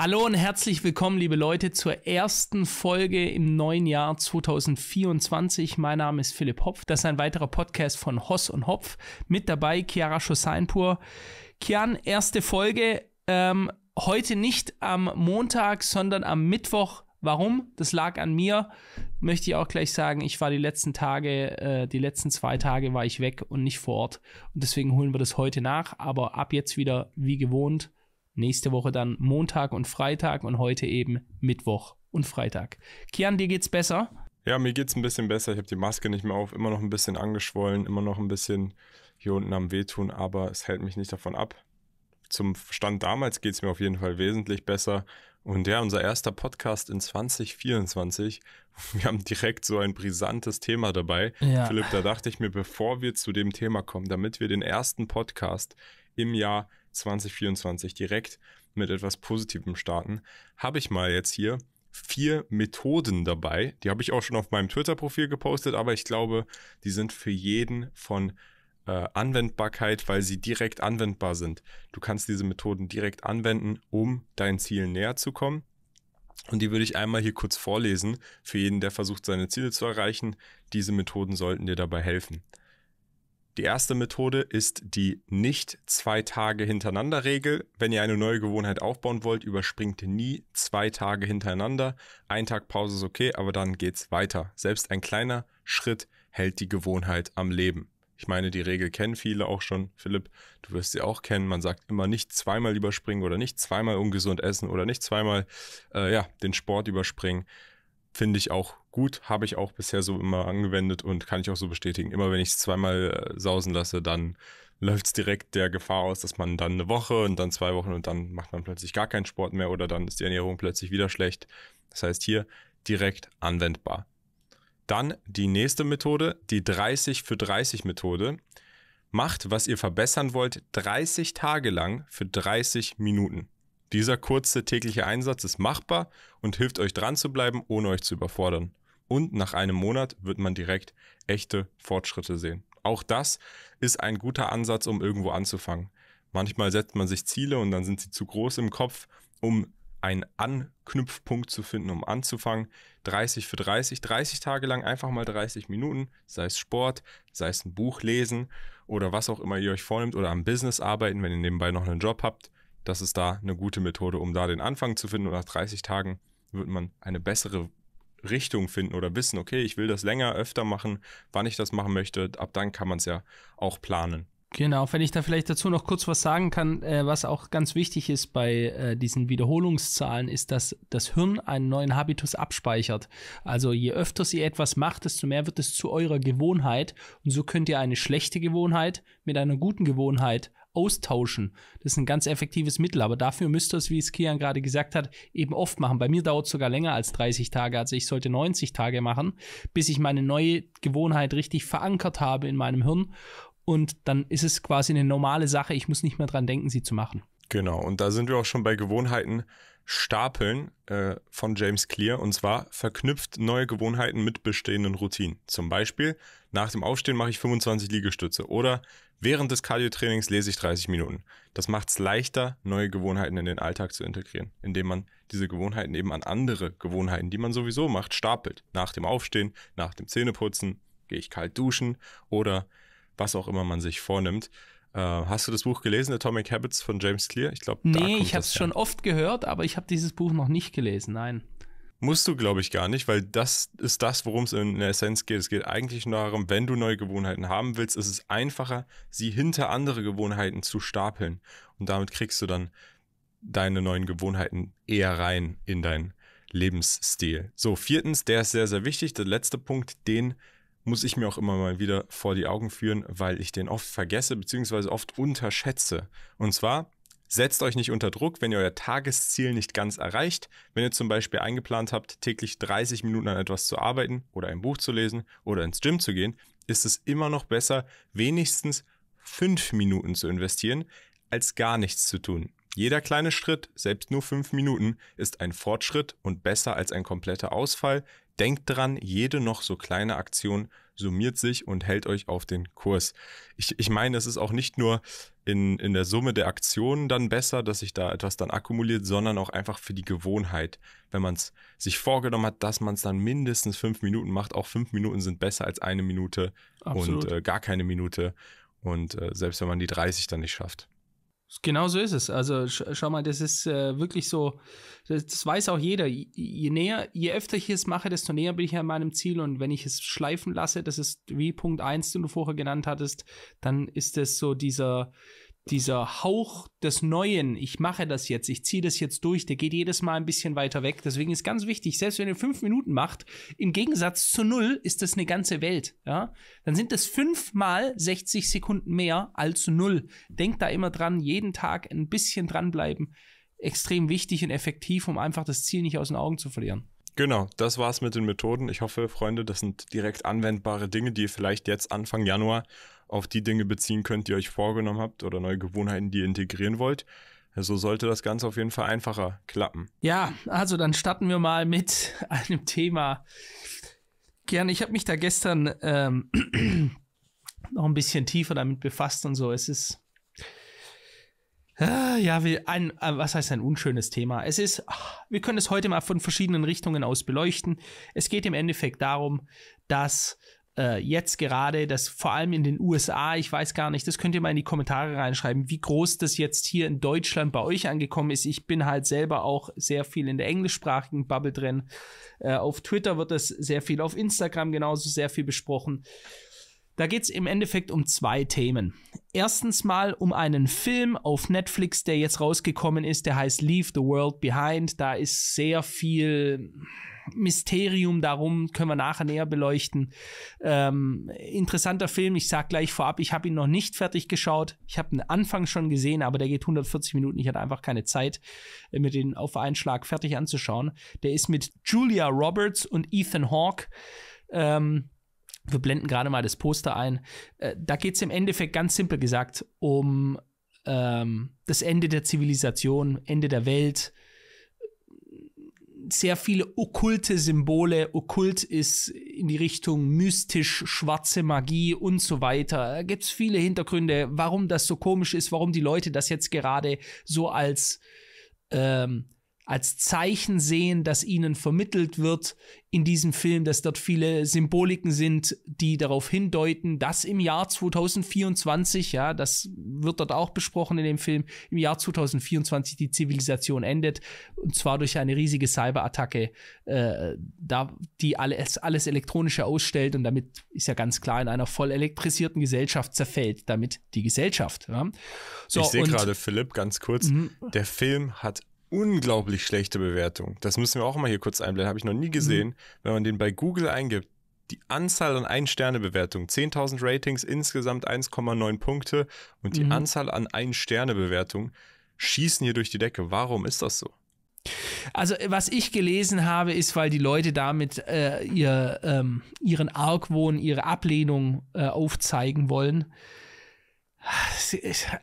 Hallo und herzlich willkommen, liebe Leute, zur ersten Folge im neuen Jahr 2024. Mein Name ist Philipp Hopf. Das ist ein weiterer Podcast von Hoss und Hopf. Mit dabei Chiara Schosseinpur. Kian, erste Folge. Ähm, heute nicht am Montag, sondern am Mittwoch. Warum? Das lag an mir. Möchte ich auch gleich sagen, ich war die letzten Tage, äh, die letzten zwei Tage war ich weg und nicht vor Ort. Und deswegen holen wir das heute nach. Aber ab jetzt wieder wie gewohnt Nächste Woche dann Montag und Freitag und heute eben Mittwoch und Freitag. Kian, dir geht's besser? Ja, mir geht's ein bisschen besser. Ich habe die Maske nicht mehr auf, immer noch ein bisschen angeschwollen, immer noch ein bisschen hier unten am Wehtun, aber es hält mich nicht davon ab. Zum Stand damals geht's mir auf jeden Fall wesentlich besser. Und ja, unser erster Podcast in 2024. Wir haben direkt so ein brisantes Thema dabei. Ja. Philipp, da dachte ich mir, bevor wir zu dem Thema kommen, damit wir den ersten Podcast im Jahr 2024 direkt mit etwas Positivem starten, habe ich mal jetzt hier vier Methoden dabei. Die habe ich auch schon auf meinem Twitter-Profil gepostet, aber ich glaube, die sind für jeden von äh, Anwendbarkeit, weil sie direkt anwendbar sind. Du kannst diese Methoden direkt anwenden, um deinen Zielen näher zu kommen. Und die würde ich einmal hier kurz vorlesen für jeden, der versucht, seine Ziele zu erreichen. Diese Methoden sollten dir dabei helfen. Die erste Methode ist die nicht zwei Tage hintereinander Regel. Wenn ihr eine neue Gewohnheit aufbauen wollt, überspringt nie zwei Tage hintereinander. Ein Tag Pause ist okay, aber dann geht's weiter. Selbst ein kleiner Schritt hält die Gewohnheit am Leben. Ich meine, die Regel kennen viele auch schon. Philipp, du wirst sie auch kennen. Man sagt immer nicht zweimal überspringen oder nicht zweimal ungesund essen oder nicht zweimal äh, ja, den Sport überspringen. Finde ich auch gut, habe ich auch bisher so immer angewendet und kann ich auch so bestätigen. Immer wenn ich es zweimal äh, sausen lasse, dann läuft es direkt der Gefahr aus, dass man dann eine Woche und dann zwei Wochen und dann macht man plötzlich gar keinen Sport mehr oder dann ist die Ernährung plötzlich wieder schlecht. Das heißt hier direkt anwendbar. Dann die nächste Methode, die 30 für 30 Methode. Macht, was ihr verbessern wollt, 30 Tage lang für 30 Minuten. Dieser kurze tägliche Einsatz ist machbar und hilft euch dran zu bleiben, ohne euch zu überfordern und nach einem Monat wird man direkt echte Fortschritte sehen. Auch das ist ein guter Ansatz, um irgendwo anzufangen. Manchmal setzt man sich Ziele und dann sind sie zu groß im Kopf, um einen Anknüpfpunkt zu finden, um anzufangen. 30 für 30, 30 Tage lang einfach mal 30 Minuten, sei es Sport, sei es ein Buch lesen oder was auch immer ihr euch vornimmt oder am Business arbeiten, wenn ihr nebenbei noch einen Job habt. Das ist da eine gute Methode, um da den Anfang zu finden. Und nach 30 Tagen wird man eine bessere Richtung finden oder wissen, okay, ich will das länger, öfter machen, wann ich das machen möchte, ab dann kann man es ja auch planen. Genau, wenn ich da vielleicht dazu noch kurz was sagen kann, äh, was auch ganz wichtig ist bei äh, diesen Wiederholungszahlen, ist, dass das Hirn einen neuen Habitus abspeichert. Also je öfter ihr etwas macht, desto mehr wird es zu eurer Gewohnheit und so könnt ihr eine schlechte Gewohnheit mit einer guten Gewohnheit austauschen. Das ist ein ganz effektives Mittel, aber dafür müsst ihr es, wie es Kian gerade gesagt hat, eben oft machen. Bei mir dauert es sogar länger als 30 Tage, also ich sollte 90 Tage machen, bis ich meine neue Gewohnheit richtig verankert habe in meinem Hirn und dann ist es quasi eine normale Sache. Ich muss nicht mehr dran denken, sie zu machen. Genau, und da sind wir auch schon bei Gewohnheiten stapeln äh, von James Clear. Und zwar verknüpft neue Gewohnheiten mit bestehenden Routinen. Zum Beispiel nach dem Aufstehen mache ich 25 Liegestütze oder während des Cardiotrainings lese ich 30 Minuten. Das macht es leichter, neue Gewohnheiten in den Alltag zu integrieren, indem man diese Gewohnheiten eben an andere Gewohnheiten, die man sowieso macht, stapelt. Nach dem Aufstehen, nach dem Zähneputzen, gehe ich kalt duschen oder was auch immer man sich vornimmt. Äh, hast du das Buch gelesen, Atomic Habits von James Clear? Ich glaube, nee, ich habe es schon oft gehört, aber ich habe dieses Buch noch nicht gelesen. Nein. Musst du, glaube ich, gar nicht, weil das ist das, worum es in der Essenz geht. Es geht eigentlich nur darum, wenn du neue Gewohnheiten haben willst, ist es einfacher, sie hinter andere Gewohnheiten zu stapeln. Und damit kriegst du dann deine neuen Gewohnheiten eher rein in deinen Lebensstil. So, viertens, der ist sehr, sehr wichtig. Der letzte Punkt, den muss ich mir auch immer mal wieder vor die Augen führen, weil ich den oft vergesse, beziehungsweise oft unterschätze. Und zwar, Setzt euch nicht unter Druck, wenn ihr euer Tagesziel nicht ganz erreicht. Wenn ihr zum Beispiel eingeplant habt, täglich 30 Minuten an etwas zu arbeiten oder ein Buch zu lesen oder ins Gym zu gehen, ist es immer noch besser, wenigstens 5 Minuten zu investieren, als gar nichts zu tun. Jeder kleine Schritt, selbst nur 5 Minuten, ist ein Fortschritt und besser als ein kompletter Ausfall. Denkt dran, jede noch so kleine Aktion summiert sich und hält euch auf den Kurs. Ich, ich meine, es ist auch nicht nur in, in der Summe der Aktionen dann besser, dass sich da etwas dann akkumuliert, sondern auch einfach für die Gewohnheit. Wenn man es sich vorgenommen hat, dass man es dann mindestens fünf Minuten macht, auch fünf Minuten sind besser als eine Minute Absolut. und äh, gar keine Minute. Und äh, selbst wenn man die 30 dann nicht schafft. Genau so ist es. Also sch schau mal, das ist äh, wirklich so, das, das, weiß auch jeder. Je, je näher, je öfter ich es mache, desto näher bin ich an meinem Ziel. Und wenn ich es schleifen lasse, das ist wie Punkt 1, den du vorher genannt hattest, dann ist es so dieser, dieser Hauch des Neuen, ich mache das jetzt, ich ziehe das jetzt durch, der geht jedes Mal ein bisschen weiter weg. Deswegen ist ganz wichtig, selbst wenn ihr fünf Minuten macht, im Gegensatz zu null ist das eine ganze Welt. Ja? Dann sind das fünfmal 60 Sekunden mehr als null. Denkt da immer dran, jeden Tag ein bisschen dranbleiben. Extrem wichtig und effektiv, um einfach das Ziel nicht aus den Augen zu verlieren. Genau, das war's mit den Methoden. Ich hoffe, Freunde, das sind direkt anwendbare Dinge, die ihr vielleicht jetzt Anfang Januar auf die Dinge beziehen könnt, die ihr euch vorgenommen habt oder neue Gewohnheiten, die ihr integrieren wollt. So also sollte das Ganze auf jeden Fall einfacher klappen. Ja, also dann starten wir mal mit einem Thema. Gerne, ich habe mich da gestern ähm, noch ein bisschen tiefer damit befasst und so. Es ist ah, ja, wie ein, äh, was heißt ein unschönes Thema? Es ist, ah, wir können es heute mal von verschiedenen Richtungen aus beleuchten. Es geht im Endeffekt darum, dass äh, jetzt gerade, das vor allem in den USA, ich weiß gar nicht, das könnt ihr mal in die Kommentare reinschreiben, wie groß das jetzt hier in Deutschland bei euch angekommen ist. Ich bin halt selber auch sehr viel in der englischsprachigen Bubble drin. Äh, auf Twitter wird das sehr viel, auf Instagram genauso sehr viel besprochen. Da geht es im Endeffekt um zwei Themen. Erstens mal um einen Film auf Netflix, der jetzt rausgekommen ist, der heißt Leave the World Behind. Da ist sehr viel Mysterium darum können wir nachher näher beleuchten. Ähm, interessanter Film, ich sag gleich vorab, ich habe ihn noch nicht fertig geschaut. Ich habe den Anfang schon gesehen, aber der geht 140 Minuten. Ich hatte einfach keine Zeit, äh, mir den auf einen Schlag fertig anzuschauen. Der ist mit Julia Roberts und Ethan Hawke. Ähm, wir blenden gerade mal das Poster ein. Äh, da geht es im Endeffekt ganz simpel gesagt um ähm, das Ende der Zivilisation, Ende der Welt, sehr viele okkulte Symbole. Okkult ist in die Richtung mystisch, schwarze Magie und so weiter. Da gibt es viele Hintergründe, warum das so komisch ist, warum die Leute das jetzt gerade so als ähm, als Zeichen sehen, das ihnen vermittelt wird in diesem Film, dass dort viele Symboliken sind, die darauf hindeuten, dass im Jahr 2024, ja, das wird dort auch besprochen in dem Film, im Jahr 2024 die Zivilisation endet und zwar durch eine riesige Cyberattacke, äh, die alles, alles elektronische ausstellt und damit ist ja ganz klar in einer voll elektrisierten Gesellschaft zerfällt damit die Gesellschaft. Ja. So, ich sehe gerade Philipp ganz kurz, mhm. der Film hat unglaublich schlechte Bewertung. Das müssen wir auch mal hier kurz einblenden. Habe ich noch nie mhm. gesehen. Mhm. Wenn man den bei Google eingibt, die Anzahl an Ein-Sterne-Bewertungen, 10.000 Ratings, insgesamt 1,9 Punkte und die mhm. Anzahl an Ein-Sterne-Bewertungen schießen hier durch die Decke. Warum ist das so? Also, was ich gelesen habe, ist, weil die Leute damit äh, ihr, ähm, ihren Argwohn, ihre Ablehnung äh, aufzeigen wollen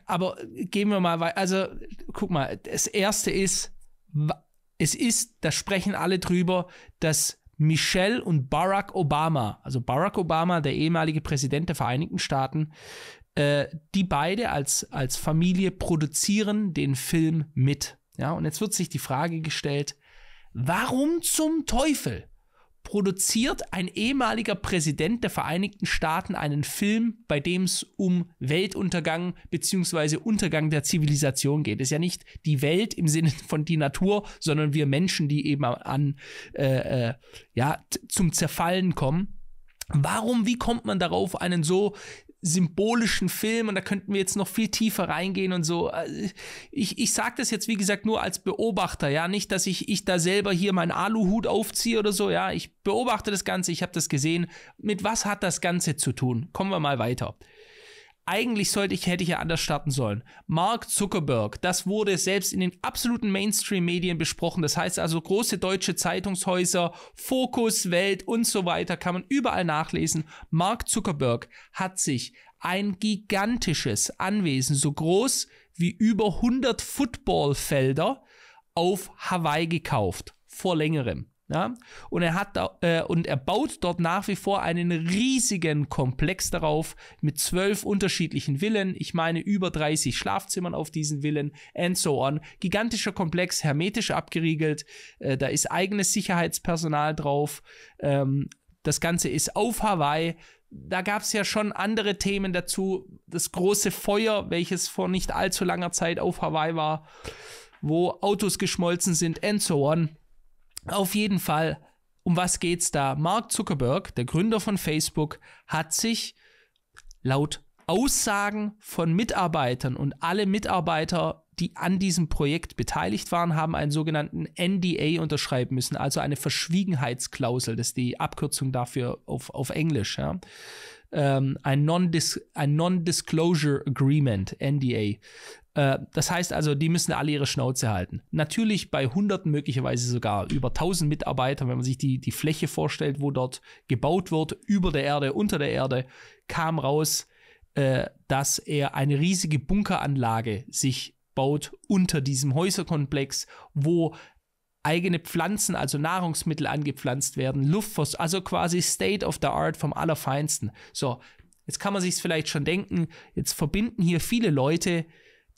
aber gehen wir mal weiter. Also, guck mal, das erste ist, es ist, da sprechen alle drüber, dass Michelle und Barack Obama, also Barack Obama, der ehemalige Präsident der Vereinigten Staaten, äh, die beide als, als Familie produzieren den Film mit. Ja, und jetzt wird sich die Frage gestellt, warum zum Teufel produziert ein ehemaliger Präsident der Vereinigten Staaten einen Film, bei dem es um Weltuntergang bzw. Untergang der Zivilisation geht. Es ist ja nicht die Welt im Sinne von die Natur, sondern wir Menschen, die eben an äh, äh, ja, zum Zerfallen kommen. Warum, wie kommt man darauf, einen so symbolischen Film und da könnten wir jetzt noch viel tiefer reingehen und so. Also, ich, ich sage das jetzt, wie gesagt, nur als Beobachter, ja, nicht, dass ich, ich da selber hier meinen Aluhut aufziehe oder so, ja, ich beobachte das Ganze, ich habe das gesehen. Mit was hat das Ganze zu tun? Kommen wir mal weiter eigentlich sollte ich, hätte ich ja anders starten sollen. Mark Zuckerberg, das wurde selbst in den absoluten Mainstream-Medien besprochen. Das heißt also, große deutsche Zeitungshäuser, Fokus, Welt und so weiter kann man überall nachlesen. Mark Zuckerberg hat sich ein gigantisches Anwesen, so groß wie über 100 Footballfelder auf Hawaii gekauft. Vor längerem. Ja? Und, er hat, äh, und er baut dort nach wie vor einen riesigen Komplex darauf mit zwölf unterschiedlichen Villen. Ich meine über 30 Schlafzimmern auf diesen Villen and so on. Gigantischer Komplex, hermetisch abgeriegelt. Äh, da ist eigenes Sicherheitspersonal drauf. Ähm, das Ganze ist auf Hawaii. Da gab es ja schon andere Themen dazu. Das große Feuer, welches vor nicht allzu langer Zeit auf Hawaii war, wo Autos geschmolzen sind and so on auf jeden Fall, um was geht's da? Mark Zuckerberg, der Gründer von Facebook, hat sich laut Aussagen von Mitarbeitern und alle Mitarbeiter, die an diesem Projekt beteiligt waren, haben einen sogenannten NDA unterschreiben müssen, also eine Verschwiegenheitsklausel, das ist die Abkürzung dafür auf, auf Englisch. Ja. Ähm, ein Non-Disclosure non Agreement, NDA. Äh, das heißt also, die müssen alle ihre Schnauze halten. Natürlich bei Hunderten, möglicherweise sogar über 1000 Mitarbeitern, wenn man sich die, die Fläche vorstellt, wo dort gebaut wird, über der Erde, unter der Erde, kam raus, äh, dass er eine riesige Bunkeranlage sich baut unter diesem Häuserkomplex, wo eigene Pflanzen, also Nahrungsmittel angepflanzt werden, Luftfoss, also quasi State of the Art vom Allerfeinsten. So, jetzt kann man sich es vielleicht schon denken, jetzt verbinden hier viele Leute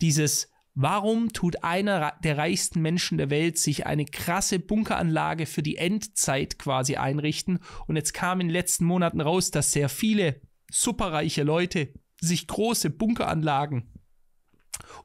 dieses Warum tut einer der reichsten Menschen der Welt sich eine krasse Bunkeranlage für die Endzeit quasi einrichten? Und jetzt kam in den letzten Monaten raus, dass sehr viele superreiche Leute sich große Bunkeranlagen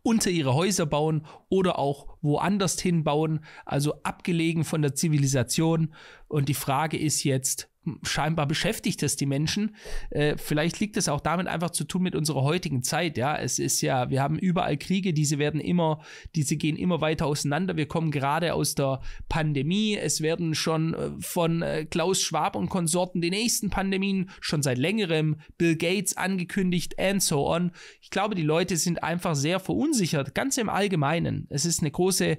unter ihre Häuser bauen oder auch woanders hinbauen, also abgelegen von der Zivilisation. Und die Frage ist jetzt, scheinbar beschäftigt das die Menschen. Äh, vielleicht liegt es auch damit einfach zu tun mit unserer heutigen Zeit. Ja, es ist ja, wir haben überall Kriege, diese werden immer, diese gehen immer weiter auseinander. Wir kommen gerade aus der Pandemie. Es werden schon äh, von äh, Klaus Schwab und Konsorten die nächsten Pandemien schon seit längerem Bill Gates angekündigt and so on. Ich glaube, die Leute sind einfach sehr verunsichert, ganz im Allgemeinen. Es ist eine große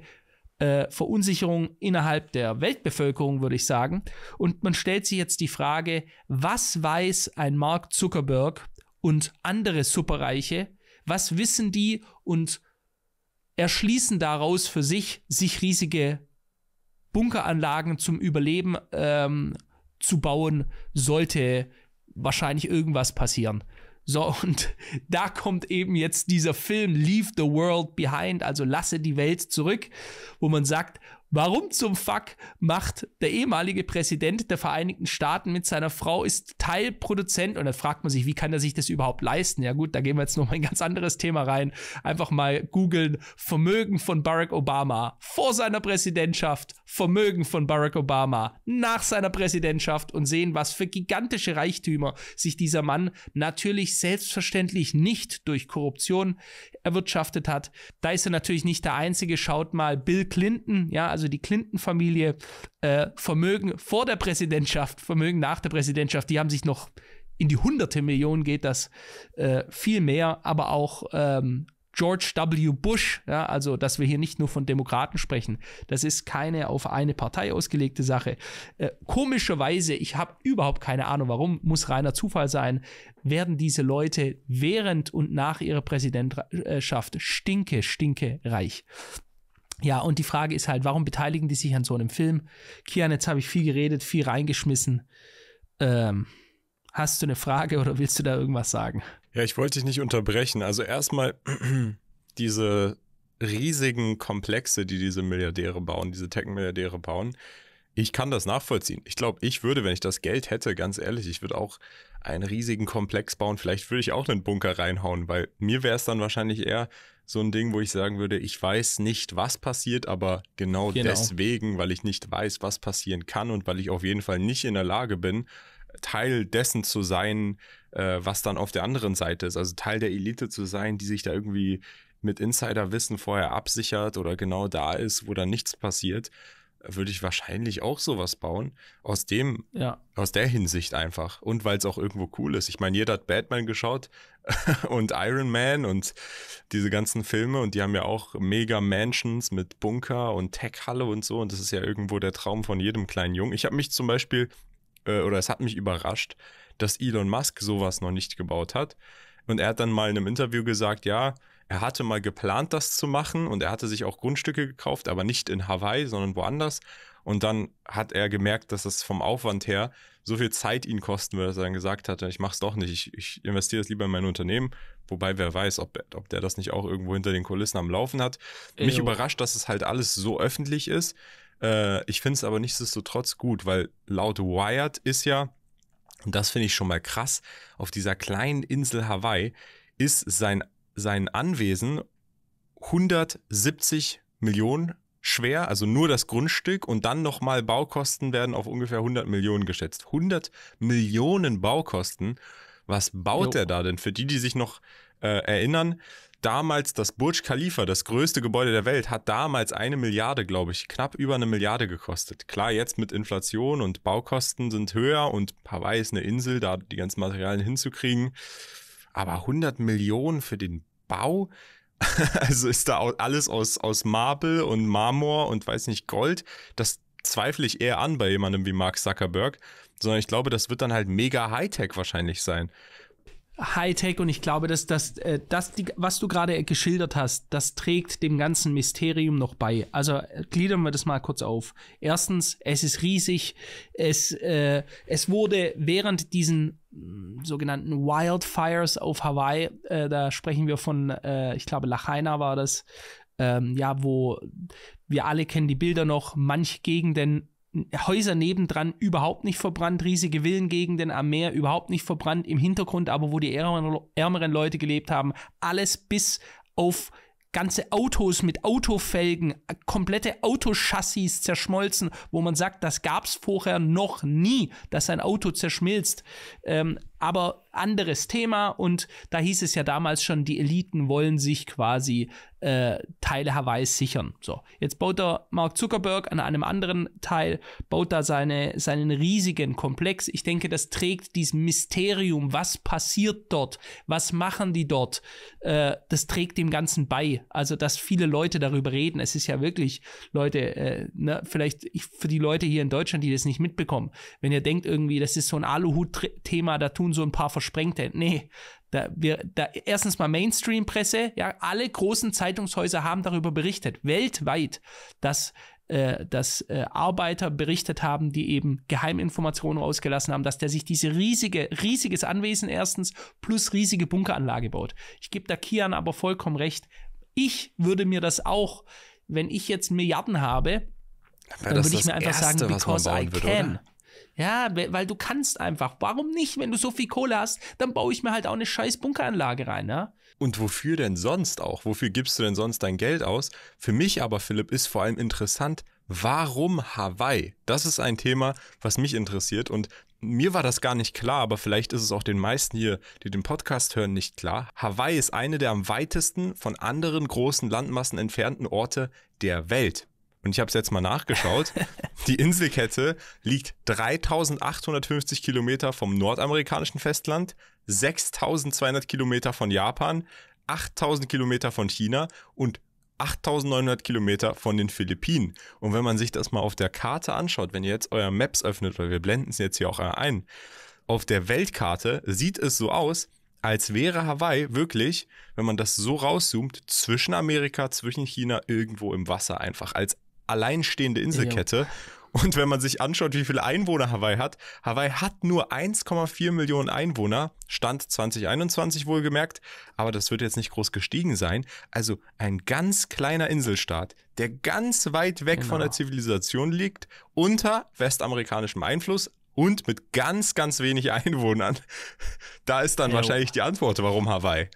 äh, Verunsicherung innerhalb der Weltbevölkerung, würde ich sagen. Und man stellt sich jetzt die Frage, was weiß ein Mark Zuckerberg und andere Superreiche, was wissen die und erschließen daraus für sich, sich riesige Bunkeranlagen zum Überleben ähm, zu bauen, sollte wahrscheinlich irgendwas passieren. So, und da kommt eben jetzt dieser Film Leave the World Behind, also lasse die Welt zurück, wo man sagt, Warum zum Fuck macht der ehemalige Präsident der Vereinigten Staaten mit seiner Frau ist Teilproduzent und da fragt man sich, wie kann er sich das überhaupt leisten? Ja gut, da gehen wir jetzt noch mal ein ganz anderes Thema rein. Einfach mal googeln Vermögen von Barack Obama vor seiner Präsidentschaft, Vermögen von Barack Obama nach seiner Präsidentschaft und sehen, was für gigantische Reichtümer sich dieser Mann natürlich selbstverständlich nicht durch Korruption erwirtschaftet hat. Da ist er natürlich nicht der einzige. Schaut mal Bill Clinton, ja, also also die Clinton-Familie, äh, Vermögen vor der Präsidentschaft, Vermögen nach der Präsidentschaft, die haben sich noch in die hunderte Millionen geht das äh, viel mehr, aber auch ähm, George W. Bush, ja, also dass wir hier nicht nur von Demokraten sprechen. Das ist keine auf eine Partei ausgelegte Sache. Äh, komischerweise, ich habe überhaupt keine Ahnung warum, muss reiner Zufall sein, werden diese Leute während und nach ihrer Präsidentschaft stinke, stinke reich. Ja, und die Frage ist halt, warum beteiligen die sich an so einem Film? Kian, jetzt habe ich viel geredet, viel reingeschmissen. Ähm, hast du eine Frage oder willst du da irgendwas sagen? Ja, ich wollte dich nicht unterbrechen. Also erstmal diese riesigen Komplexe, die diese Milliardäre bauen, diese Tech-Milliardäre bauen. Ich kann das nachvollziehen. Ich glaube, ich würde, wenn ich das Geld hätte, ganz ehrlich, ich würde auch einen riesigen Komplex bauen. Vielleicht würde ich auch einen Bunker reinhauen, weil mir wäre es dann wahrscheinlich eher, so ein Ding, wo ich sagen würde, ich weiß nicht, was passiert, aber genau, genau, deswegen, weil ich nicht weiß, was passieren kann und weil ich auf jeden Fall nicht in der Lage bin, Teil dessen zu sein, äh, was dann auf der anderen Seite ist. Also Teil der Elite zu sein, die sich da irgendwie mit Insiderwissen vorher absichert oder genau da ist, wo dann nichts passiert würde ich wahrscheinlich auch sowas bauen. Aus dem, ja. aus der Hinsicht einfach. Und weil es auch irgendwo cool ist. Ich meine, jeder hat Batman geschaut und Iron Man und diese ganzen Filme und die haben ja auch mega Mansions mit Bunker und Tech-Halle und so. Und das ist ja irgendwo der Traum von jedem kleinen Jungen. Ich habe mich zum Beispiel, äh, oder es hat mich überrascht, dass Elon Musk sowas noch nicht gebaut hat. Und er hat dann mal in einem Interview gesagt, ja, er hatte mal geplant, das zu machen und er hatte sich auch Grundstücke gekauft, aber nicht in Hawaii, sondern woanders. Und dann hat er gemerkt, dass es vom Aufwand her so viel Zeit ihn kosten würde, dass er dann gesagt hat, ich mache es doch nicht, ich, ich investiere es lieber in mein Unternehmen. Wobei wer weiß, ob, ob der das nicht auch irgendwo hinter den Kulissen am Laufen hat. Ejo. Mich überrascht, dass es halt alles so öffentlich ist. Äh, ich finde es aber nichtsdestotrotz gut, weil laut Wired ist ja, und das finde ich schon mal krass, auf dieser kleinen Insel Hawaii ist sein sein Anwesen 170 Millionen schwer, also nur das Grundstück und dann nochmal Baukosten werden auf ungefähr 100 Millionen geschätzt. 100 Millionen Baukosten. Was baut jo. er da denn? Für die, die sich noch äh, erinnern, damals das Burj Khalifa, das größte Gebäude der Welt, hat damals eine Milliarde, glaube ich, knapp über eine Milliarde gekostet. Klar, jetzt mit Inflation und Baukosten sind höher und Hawaii ist eine Insel, da die ganzen Materialien hinzukriegen, aber 100 Millionen für den Bau, also ist da alles aus, aus Marble und Marmor und weiß nicht Gold, das zweifle ich eher an bei jemandem wie Mark Zuckerberg, sondern ich glaube, das wird dann halt mega Hightech wahrscheinlich sein. Hightech und ich glaube, dass das, äh, was du gerade geschildert hast, das trägt dem ganzen Mysterium noch bei. Also äh, gliedern wir das mal kurz auf. Erstens, es ist riesig. Es, äh, es wurde während diesen mm, sogenannten Wildfires auf Hawaii, äh, da sprechen wir von, äh, ich glaube, Lahaina war das, ähm, ja, wo wir alle kennen die Bilder noch, manche Gegenden Häuser nebendran überhaupt nicht verbrannt, riesige Villengegenden am Meer überhaupt nicht verbrannt, im Hintergrund aber, wo die ärmeren, Leute gelebt haben, alles bis auf ganze Autos mit Autofelgen, komplette Autochassis zerschmolzen, wo man sagt, das gab es vorher noch nie, dass ein Auto zerschmilzt. Ähm, aber anderes Thema und da hieß es ja damals schon, die Eliten wollen sich quasi äh, Teile Hawaiis sichern. So, jetzt baut er Mark Zuckerberg an einem anderen Teil, baut da seine, seinen riesigen Komplex. Ich denke, das trägt dieses Mysterium, was passiert dort, was machen die dort, äh, das trägt dem Ganzen bei. Also, dass viele Leute darüber reden. Es ist ja wirklich, Leute, äh, ne, vielleicht ich, für die Leute hier in Deutschland, die das nicht mitbekommen, wenn ihr denkt irgendwie, das ist so ein Aluhut-Thema, da tun so ein paar versprengte. Nee, da, wir, da, erstens mal Mainstream-Presse, ja, alle großen Zeitungshäuser haben darüber berichtet, weltweit, dass, äh, dass äh, Arbeiter berichtet haben, die eben Geheiminformationen rausgelassen haben, dass der sich diese riesige, riesiges Anwesen erstens plus riesige Bunkeranlage baut. Ich gebe da Kian aber vollkommen recht. Ich würde mir das auch, wenn ich jetzt Milliarden habe, dann würde ich mir einfach erste, sagen, because I can. Würde, ja, weil du kannst einfach. Warum nicht? Wenn du so viel Kohle hast, dann baue ich mir halt auch eine scheiß Bunkeranlage rein, ja? Ne? Und wofür denn sonst auch? Wofür gibst du denn sonst dein Geld aus? Für mich aber, Philipp, ist vor allem interessant, warum Hawaii? Das ist ein Thema, was mich interessiert und mir war das gar nicht klar, aber vielleicht ist es auch den meisten hier, die den Podcast hören, nicht klar. Hawaii ist eine der am weitesten von anderen großen Landmassen entfernten Orte der Welt und ich habe es jetzt mal nachgeschaut, die Inselkette liegt 3850 Kilometer vom nordamerikanischen Festland, 6200 Kilometer von Japan, 8000 Kilometer von China und 8900 Kilometer von den Philippinen. Und wenn man sich das mal auf der Karte anschaut, wenn ihr jetzt euer Maps öffnet, weil wir blenden es jetzt hier auch ein, auf der Weltkarte sieht es so aus, als wäre Hawaii wirklich, wenn man das so rauszoomt, zwischen Amerika, zwischen China irgendwo im Wasser einfach, als alleinstehende Inselkette. Ja. Und wenn man sich anschaut, wie viele Einwohner Hawaii hat, Hawaii hat nur 1,4 Millionen Einwohner, Stand 2021 wohlgemerkt, aber das wird jetzt nicht groß gestiegen sein. Also ein ganz kleiner Inselstaat, der ganz weit weg genau. von der Zivilisation liegt, unter westamerikanischem Einfluss, und mit ganz, ganz wenig Einwohnern. Da ist dann ja. wahrscheinlich die Antwort, warum Hawaii.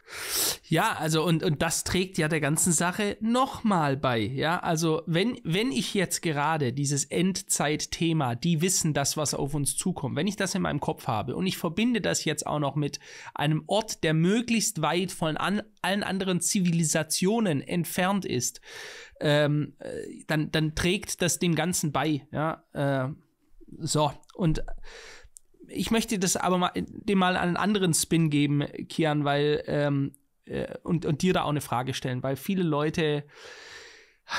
Ja, also und, und das trägt ja der ganzen Sache nochmal bei. Ja, also wenn, wenn ich jetzt gerade dieses Endzeit-Thema, die wissen das, was auf uns zukommt, wenn ich das in meinem Kopf habe und ich verbinde das jetzt auch noch mit einem Ort, der möglichst weit von an, allen anderen Zivilisationen entfernt ist, ähm, äh, dann, dann trägt das dem Ganzen bei. Ja, äh, so, und ich möchte das aber mal, dem mal einen anderen Spin geben, Kian, weil ähm, äh, und, und dir da auch eine Frage stellen, weil viele Leute,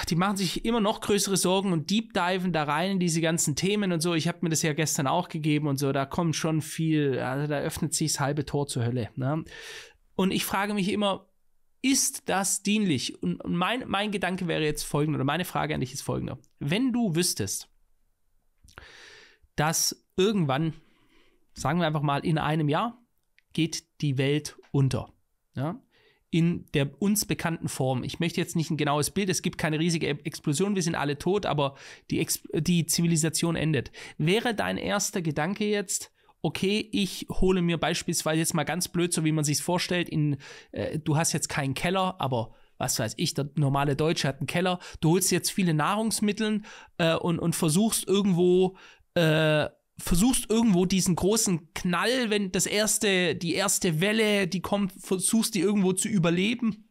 die machen sich immer noch größere Sorgen und deep diven da rein in diese ganzen Themen und so. Ich habe mir das ja gestern auch gegeben und so, da kommt schon viel, also da öffnet sich das halbe Tor zur Hölle. Ne? Und ich frage mich immer, ist das dienlich? Und mein, mein Gedanke wäre jetzt folgender, oder meine Frage an dich ist folgender. Wenn du wüsstest, dass irgendwann, sagen wir einfach mal, in einem Jahr geht die Welt unter. Ja? In der uns bekannten Form. Ich möchte jetzt nicht ein genaues Bild, es gibt keine riesige Explosion, wir sind alle tot, aber die, Ex die Zivilisation endet. Wäre dein erster Gedanke jetzt, okay, ich hole mir beispielsweise jetzt mal ganz blöd, so wie man sich vorstellt, in, äh, du hast jetzt keinen Keller, aber was weiß ich, der normale Deutsche hat einen Keller, du holst jetzt viele Nahrungsmittel äh, und, und versuchst irgendwo äh, versuchst irgendwo diesen großen Knall, wenn das erste, die erste Welle, die kommt, versuchst die irgendwo zu überleben,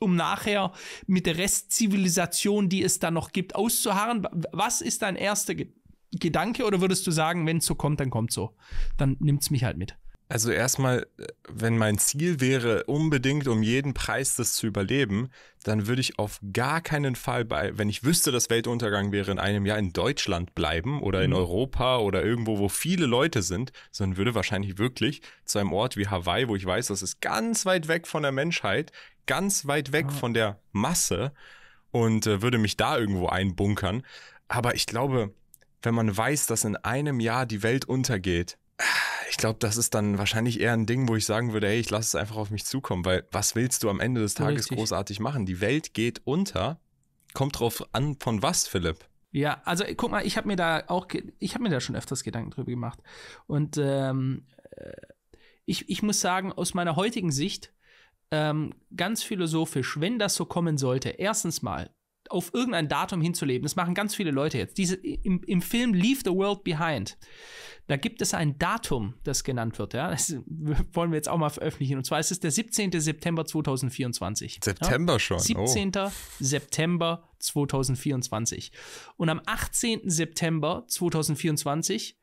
um nachher mit der Restzivilisation, die es da noch gibt, auszuharren. Was ist dein erster Ge Gedanke oder würdest du sagen, wenn es so kommt, dann kommt so? Dann nimmt's mich halt mit. Also erstmal, äh, wenn mein Ziel wäre, unbedingt um jeden Preis das zu überleben, dann würde ich auf gar keinen Fall bei, wenn ich wüsste, dass Weltuntergang wäre in einem Jahr in Deutschland bleiben oder in mhm. Europa oder irgendwo, wo viele Leute sind, sondern würde wahrscheinlich wirklich zu einem Ort wie Hawaii, wo ich weiß, das ist ganz weit weg von der Menschheit, ganz weit weg ah. von der Masse und äh, würde mich da irgendwo einbunkern. Aber ich glaube, wenn man weiß, dass in einem Jahr die Welt untergeht, ich glaube, das ist dann wahrscheinlich eher ein Ding, wo ich sagen würde, hey, ich lasse es einfach auf mich zukommen, weil was willst du am Ende des Tages Richtig. großartig machen? Die Welt geht unter. Kommt drauf an, von was, Philipp? Ja, also guck mal, ich habe mir da auch, ich habe mir da schon öfters Gedanken drüber gemacht. Und ähm, äh, ich, ich muss sagen, aus meiner heutigen Sicht, ähm, ganz philosophisch, wenn das so kommen sollte, erstens mal, auf irgendein Datum hinzuleben. Das machen ganz viele Leute jetzt. Diese, im, im, Film Leave the World Behind, da gibt es ein Datum, das genannt wird. Ja? Das wollen wir jetzt auch mal veröffentlichen. Und zwar ist es der 17. September 2024. September ja? schon. 17. Oh. September 2024. Und am 18. September 2024,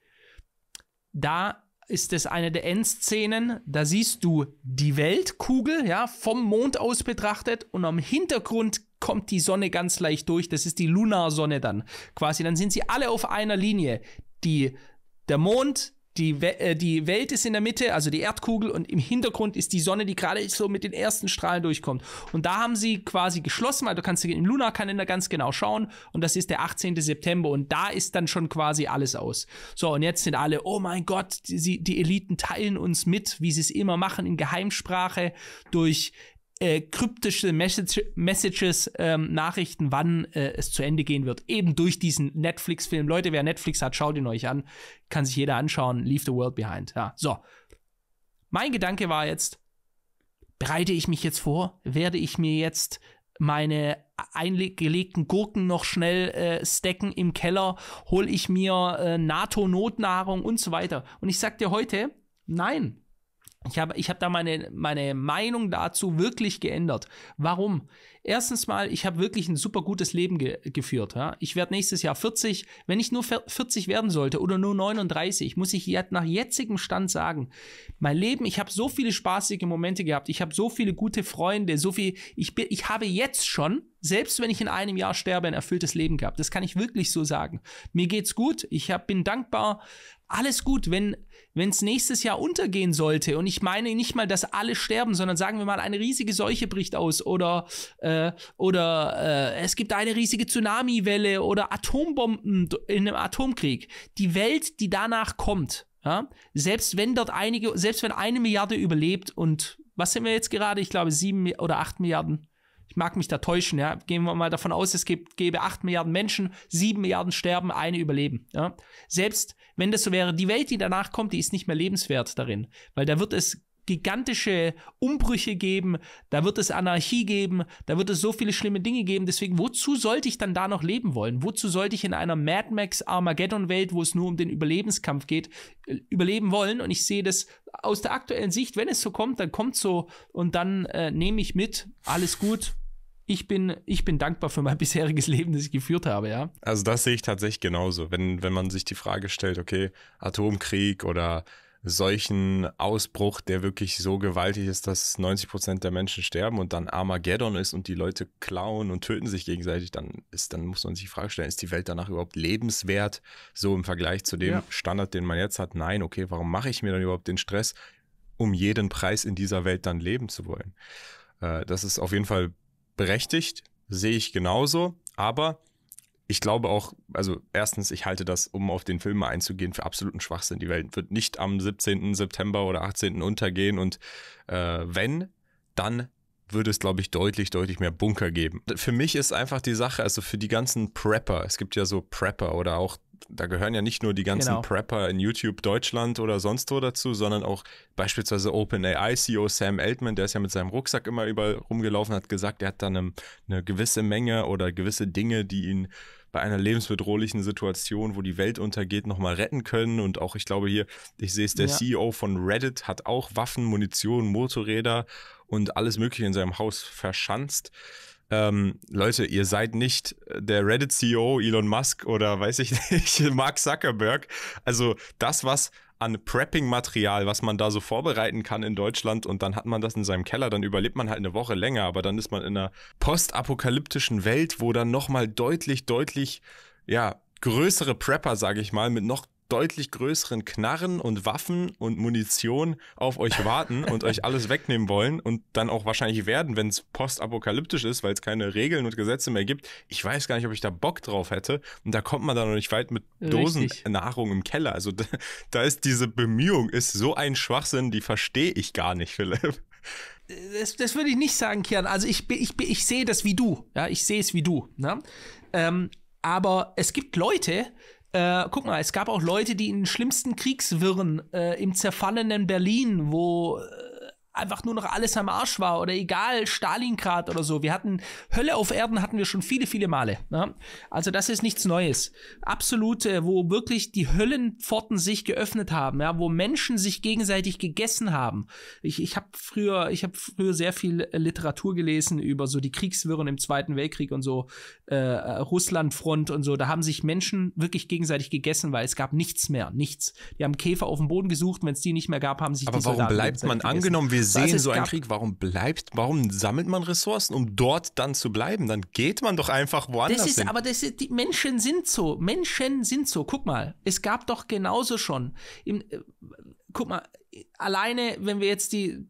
da ist das eine der Endszenen. Da siehst du die Weltkugel, ja, vom Mond aus betrachtet und am Hintergrund kommt die Sonne ganz leicht durch. Das ist die Lunarsonne dann quasi. Dann sind sie alle auf einer Linie. Die, der Mond, die, äh, die Welt ist in der Mitte, also die Erdkugel, und im Hintergrund ist die Sonne, die gerade so mit den ersten Strahlen durchkommt. Und da haben sie quasi geschlossen, weil du kannst im Lunarkalender ganz genau schauen, und das ist der 18. September, und da ist dann schon quasi alles aus. So, und jetzt sind alle, oh mein Gott, die, die Eliten teilen uns mit, wie sie es immer machen, in Geheimsprache, durch äh, kryptische Message Messages, ähm, Nachrichten, wann äh, es zu Ende gehen wird. Eben durch diesen Netflix-Film. Leute, wer Netflix hat, schaut ihn euch an. Kann sich jeder anschauen. Leave the world behind. Ja, so. Mein Gedanke war jetzt, bereite ich mich jetzt vor? Werde ich mir jetzt meine eingelegten Gurken noch schnell äh, stacken im Keller? Hol ich mir äh, NATO-Notnahrung und so weiter? Und ich sag dir heute, nein. Ich habe ich hab da meine, meine Meinung dazu wirklich geändert. Warum? Erstens mal, ich habe wirklich ein super gutes Leben ge geführt. Ja? Ich werde nächstes Jahr 40. Wenn ich nur 40 werden sollte oder nur 39, muss ich jetzt nach jetzigem Stand sagen, mein Leben, ich habe so viele spaßige Momente gehabt. Ich habe so viele gute Freunde, so viel. Ich, bin, ich habe jetzt schon, selbst wenn ich in einem Jahr sterbe, ein erfülltes Leben gehabt. Das kann ich wirklich so sagen. Mir geht's gut. Ich hab, bin dankbar. Alles gut, wenn wenn es nächstes Jahr untergehen sollte, und ich meine nicht mal, dass alle sterben, sondern sagen wir mal, eine riesige Seuche bricht aus oder, äh, oder äh, es gibt eine riesige Tsunamiwelle oder Atombomben in einem Atomkrieg. Die Welt, die danach kommt, ja, selbst wenn dort einige, selbst wenn eine Milliarde überlebt und was sind wir jetzt gerade? Ich glaube sieben oder acht Milliarden. Ich mag mich da täuschen, ja. Gehen wir mal davon aus, es gibt, gäbe acht Milliarden Menschen, sieben Milliarden sterben, eine überleben. Ja. Selbst wenn das so wäre, die Welt, die danach kommt, die ist nicht mehr lebenswert darin, weil da wird es gigantische Umbrüche geben, da wird es Anarchie geben, da wird es so viele schlimme Dinge geben. Deswegen, wozu sollte ich dann da noch leben wollen? Wozu sollte ich in einer Mad Max Armageddon-Welt, wo es nur um den Überlebenskampf geht, äh, überleben wollen? Und ich sehe das aus der aktuellen Sicht, wenn es so kommt, dann kommt so und dann äh, nehme ich mit, alles gut, ich bin, ich bin dankbar für mein bisheriges Leben, das ich geführt habe, ja. Also das sehe ich tatsächlich genauso. Wenn, wenn man sich die Frage stellt, okay, Atomkrieg oder solchen Ausbruch, der wirklich so gewaltig ist, dass 90 Prozent der Menschen sterben und dann Armageddon ist und die Leute klauen und töten sich gegenseitig, dann ist, dann muss man sich die Frage stellen, ist die Welt danach überhaupt lebenswert? So im Vergleich zu dem ja. Standard, den man jetzt hat. Nein, okay, warum mache ich mir dann überhaupt den Stress, um jeden Preis in dieser Welt dann leben zu wollen? Äh, das ist auf jeden Fall berechtigt, sehe ich genauso, aber ich glaube auch, also erstens, ich halte das, um auf den Film einzugehen, für absoluten Schwachsinn. Die Welt wird nicht am 17. September oder 18. untergehen und äh, wenn, dann würde es, glaube ich, deutlich, deutlich mehr Bunker geben. Für mich ist einfach die Sache, also für die ganzen Prepper, es gibt ja so Prepper oder auch da gehören ja nicht nur die ganzen genau. Prepper in YouTube Deutschland oder sonst wo dazu, sondern auch beispielsweise OpenAI-CEO Sam Altman, der ist ja mit seinem Rucksack immer überall rumgelaufen, hat gesagt, er hat dann eine, eine gewisse Menge oder gewisse Dinge, die ihn bei einer lebensbedrohlichen Situation, wo die Welt untergeht, nochmal retten können. Und auch, ich glaube hier, ich sehe es, der ja. CEO von Reddit hat auch Waffen, Munition, Motorräder und alles Mögliche in seinem Haus verschanzt ähm, Leute, ihr seid nicht äh, der Reddit-CEO Elon Musk oder weiß ich nicht, Mark Zuckerberg. Also das, was an Prepping-Material, was man da so vorbereiten kann in Deutschland und dann hat man das in seinem Keller, dann überlebt man halt eine Woche länger, aber dann ist man in einer postapokalyptischen Welt, wo dann nochmal deutlich, deutlich, ja, größere Prepper, sage ich mal, mit noch deutlich größeren Knarren und Waffen und Munition auf euch warten und euch alles wegnehmen wollen und dann auch wahrscheinlich werden, wenn es postapokalyptisch ist, weil es keine Regeln und Gesetze mehr gibt. Ich weiß gar nicht, ob ich da Bock drauf hätte. Und da kommt man dann noch nicht weit mit Dosen Richtig. Nahrung im Keller. Also da, da ist diese Bemühung, ist so ein Schwachsinn, die verstehe ich gar nicht, Philipp. Das, das, würde ich nicht sagen, Kian. Also ich, ich, ich sehe das wie du. Ja, ich sehe es wie du. Ne? Ähm, aber es gibt Leute, äh, guck mal, es gab auch Leute, die in den schlimmsten Kriegswirren äh, im zerfallenen Berlin, wo äh, einfach nur noch alles am Arsch war oder egal, Stalingrad oder so. Wir hatten Hölle auf Erden hatten wir schon viele, viele Male. Ne? Also das ist nichts Neues. Absolut, äh, wo wirklich die Höllenpforten sich geöffnet haben, ja, wo Menschen sich gegenseitig gegessen haben. Ich, ich habe früher, ich früher sehr viel äh, Literatur gelesen über so die Kriegswirren im Zweiten Weltkrieg und so äh, äh, Russlandfront und so. Da haben sich Menschen wirklich gegenseitig gegessen, weil es gab nichts mehr, nichts. Die haben Käfer auf dem Boden gesucht, wenn es die nicht mehr gab, haben sich. Aber warum Soldaten bleibt man angenommen? wie wir sehen so einen Krieg, warum bleibt, warum sammelt man Ressourcen, um dort dann zu bleiben? Dann geht man doch einfach woanders das ist, hin. Aber das ist, die Menschen sind so, Menschen sind so. Guck mal, es gab doch genauso schon. Im, äh, guck mal, alleine, wenn wir jetzt die,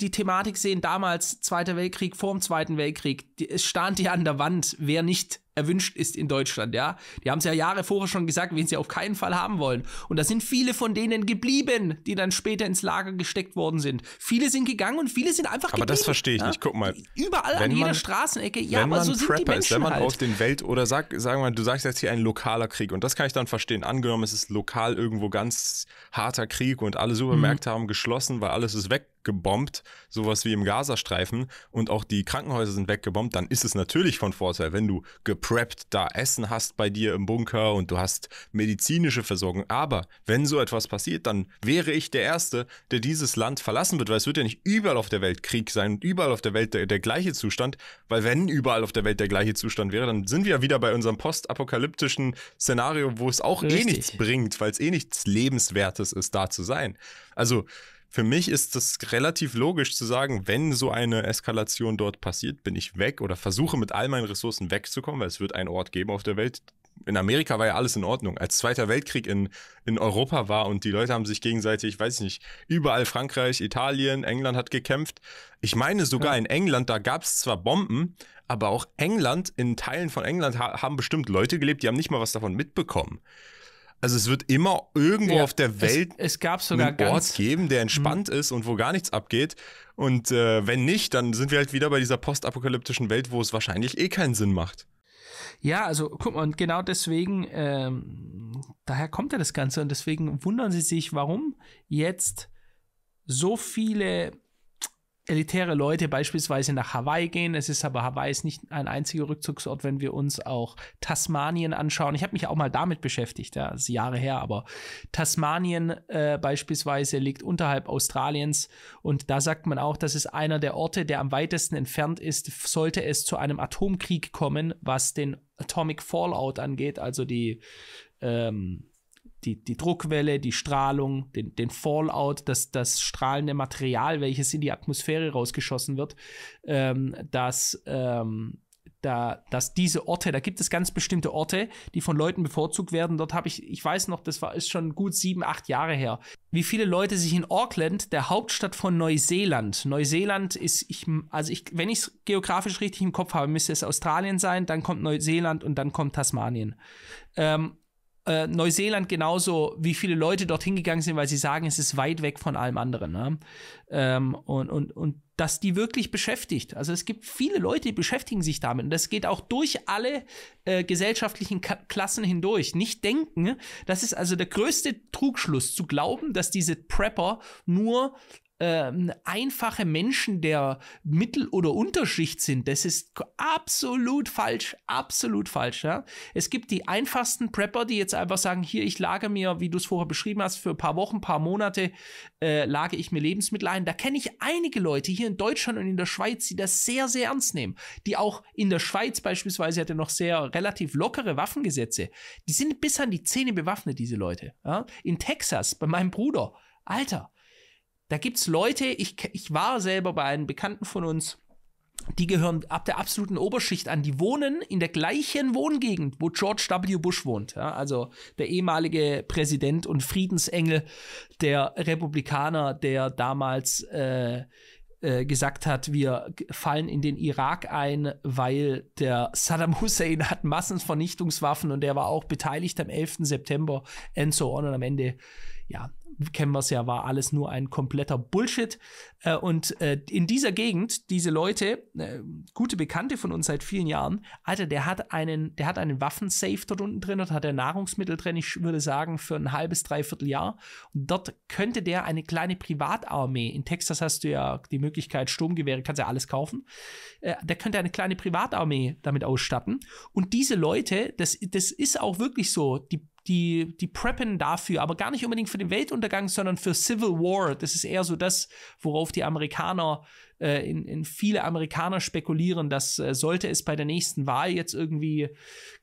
die Thematik sehen, damals Zweiter Weltkrieg, vor dem Zweiten Weltkrieg, die, es stand ja an der Wand, wer nicht erwünscht ist in Deutschland, ja. Die haben es ja Jahre vorher schon gesagt, wen sie auf keinen Fall haben wollen. Und da sind viele von denen geblieben, die dann später ins Lager gesteckt worden sind. Viele sind gegangen und viele sind einfach aber geblieben. Aber das verstehe ich ja? nicht. Guck mal. Überall an jeder man, Straßenecke. Ja, wenn aber man so sind Prepper die Menschen ist, wenn man halt. auf den Welt oder sag, sagen wir, mal, du sagst jetzt hier ein lokaler Krieg und das kann ich dann verstehen. Angenommen, es ist lokal irgendwo ganz harter Krieg und alle Supermärkte mhm haben geschlossen, weil alles ist weg weggebombt, sowas wie im Gazastreifen und auch die Krankenhäuser sind weggebombt, dann ist es natürlich von Vorteil, wenn du gepreppt da Essen hast bei dir im Bunker und du hast medizinische Versorgung. Aber wenn so etwas passiert, dann wäre ich der Erste, der dieses Land verlassen wird, weil es wird ja nicht überall auf der Welt Krieg sein und überall auf der Welt der, der gleiche Zustand, weil wenn überall auf der Welt der gleiche Zustand wäre, dann sind wir ja wieder bei unserem postapokalyptischen Szenario, wo es auch eh Richtig. eh nichts bringt, weil es eh nichts Lebenswertes ist, da zu sein. Also für mich ist es relativ logisch zu sagen, wenn so eine Eskalation dort passiert, bin ich weg oder versuche mit all meinen Ressourcen wegzukommen, weil es wird einen Ort geben auf der Welt. In Amerika war ja alles in Ordnung. Als Zweiter Weltkrieg in, in Europa war und die Leute haben sich gegenseitig, weiß ich nicht, überall Frankreich, Italien, England hat gekämpft. Ich meine sogar in England, da gab es zwar Bomben, aber auch England, in Teilen von England ha haben bestimmt Leute gelebt, die haben nicht mal was davon mitbekommen. Also es wird immer irgendwo ja, auf der Welt es, es gab sogar einen ganz, Ort geben, der entspannt hm. ist und wo gar nichts abgeht. Und äh, wenn nicht, dann sind wir halt wieder bei dieser postapokalyptischen Welt, wo es wahrscheinlich eh keinen Sinn macht. Ja, also guck mal, und genau deswegen, ähm, daher kommt ja das Ganze und deswegen wundern sie sich, warum jetzt so viele elitäre Leute beispielsweise nach Hawaii gehen. Es ist aber Hawaii ist nicht ein einziger Rückzugsort, wenn wir uns auch Tasmanien anschauen. Ich habe mich auch mal damit beschäftigt, ja, das ist Jahre her, aber Tasmanien äh, beispielsweise liegt unterhalb Australiens und da sagt man auch, das ist einer der Orte, der am weitesten entfernt ist, sollte es zu einem Atomkrieg kommen, was den Atomic Fallout angeht, also die ähm, die, die Druckwelle, die Strahlung, den, den Fallout, das, das strahlende Material, welches in die Atmosphäre rausgeschossen wird, ähm, dass, ähm, da, dass diese Orte, da gibt es ganz bestimmte Orte, die von Leuten bevorzugt werden. Dort habe ich, ich weiß noch, das war, ist schon gut sieben, acht Jahre her, wie viele Leute sich in Auckland, der Hauptstadt von Neuseeland, Neuseeland ist, ich, also ich, wenn ich es geografisch richtig im Kopf habe, müsste es Australien sein, dann kommt Neuseeland und dann kommt Tasmanien. Ähm, äh, Neuseeland genauso, wie viele Leute dorthin gegangen sind, weil sie sagen, es ist weit weg von allem anderen. Ne? Ähm, und, und, und dass die wirklich beschäftigt. Also es gibt viele Leute, die beschäftigen sich damit. Und das geht auch durch alle äh, gesellschaftlichen Ka Klassen hindurch. Nicht denken, das ist also der größte Trugschluss, zu glauben, dass diese Prepper nur ähm, einfache Menschen der Mittel- oder Unterschicht sind. Das ist absolut falsch, absolut falsch. Ja? Es gibt die einfachsten Prepper, die jetzt einfach sagen, hier, ich lage mir, wie du es vorher beschrieben hast, für ein paar Wochen, ein paar Monate äh, lage ich mir Lebensmittel ein. Da kenne ich einige Leute hier in Deutschland und in der Schweiz, die das sehr, sehr ernst nehmen. Die auch in der Schweiz beispielsweise hatte noch sehr relativ lockere Waffengesetze. Die sind bis an die Zähne bewaffnet, diese Leute. Ja? In Texas, bei meinem Bruder. Alter, da gibt es Leute, ich, ich war selber bei einem Bekannten von uns, die gehören ab der absoluten Oberschicht an. Die wohnen in der gleichen Wohngegend, wo George W. Bush wohnt. Ja, also der ehemalige Präsident und Friedensengel der Republikaner, der damals äh, äh, gesagt hat, wir fallen in den Irak ein, weil der Saddam Hussein hat Massenvernichtungswaffen und der war auch beteiligt am 11. September und so on. Und am Ende, ja, kennen wir es ja, war alles nur ein kompletter Bullshit. Äh, und äh, in dieser Gegend, diese Leute, äh, gute Bekannte von uns seit vielen Jahren, Alter, der hat einen, der hat einen Waffensafe dort unten drin dort hat er Nahrungsmittel drin, ich würde sagen, für ein halbes, dreiviertel Jahr. Und dort könnte der eine kleine Privatarmee, in Texas hast du ja die Möglichkeit, Sturmgewehre, kannst ja alles kaufen, äh, der könnte eine kleine Privatarmee damit ausstatten. Und diese Leute, das, das ist auch wirklich so, die die, die preppen dafür, aber gar nicht unbedingt für den Weltuntergang, sondern für Civil War. Das ist eher so das, worauf die Amerikaner, äh, in, in viele Amerikaner spekulieren, dass äh, sollte es bei der nächsten Wahl jetzt irgendwie,